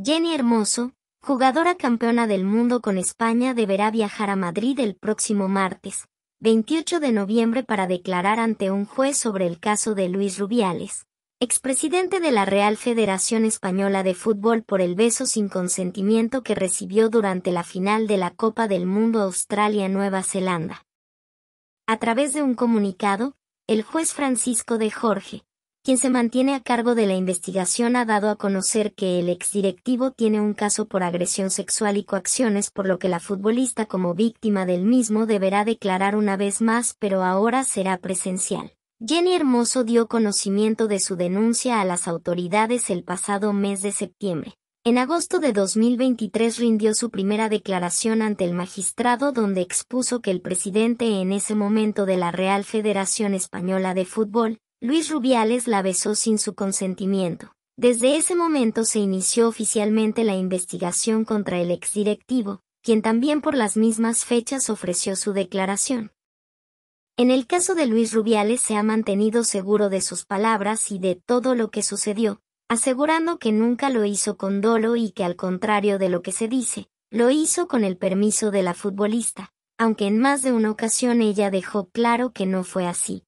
Jenny Hermoso, jugadora campeona del mundo con España, deberá viajar a Madrid el próximo martes, 28 de noviembre, para declarar ante un juez sobre el caso de Luis Rubiales, expresidente de la Real Federación Española de Fútbol por el beso sin consentimiento que recibió durante la final de la Copa del Mundo Australia-Nueva Zelanda. A través de un comunicado, el juez Francisco de Jorge, quien se mantiene a cargo de la investigación ha dado a conocer que el exdirectivo tiene un caso por agresión sexual y coacciones por lo que la futbolista como víctima del mismo deberá declarar una vez más pero ahora será presencial. Jenny Hermoso dio conocimiento de su denuncia a las autoridades el pasado mes de septiembre. En agosto de 2023 rindió su primera declaración ante el magistrado donde expuso que el presidente en ese momento de la Real Federación Española de Fútbol, Luis Rubiales la besó sin su consentimiento. Desde ese momento se inició oficialmente la investigación contra el exdirectivo, quien también por las mismas fechas ofreció su declaración. En el caso de Luis Rubiales se ha mantenido seguro de sus palabras y de todo lo que sucedió, asegurando que nunca lo hizo con dolo y que al contrario de lo que se dice, lo hizo con el permiso de la futbolista, aunque en más de una ocasión ella dejó claro que no fue así.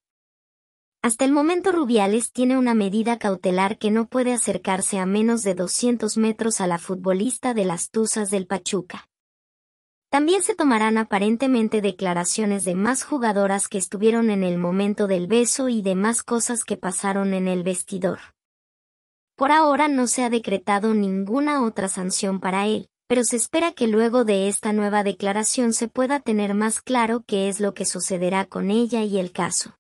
Hasta el momento Rubiales tiene una medida cautelar que no puede acercarse a menos de 200 metros a la futbolista de las Tuzas del Pachuca. También se tomarán aparentemente declaraciones de más jugadoras que estuvieron en el momento del beso y de más cosas que pasaron en el vestidor. Por ahora no se ha decretado ninguna otra sanción para él, pero se espera que luego de esta nueva declaración se pueda tener más claro qué es lo que sucederá con ella y el caso.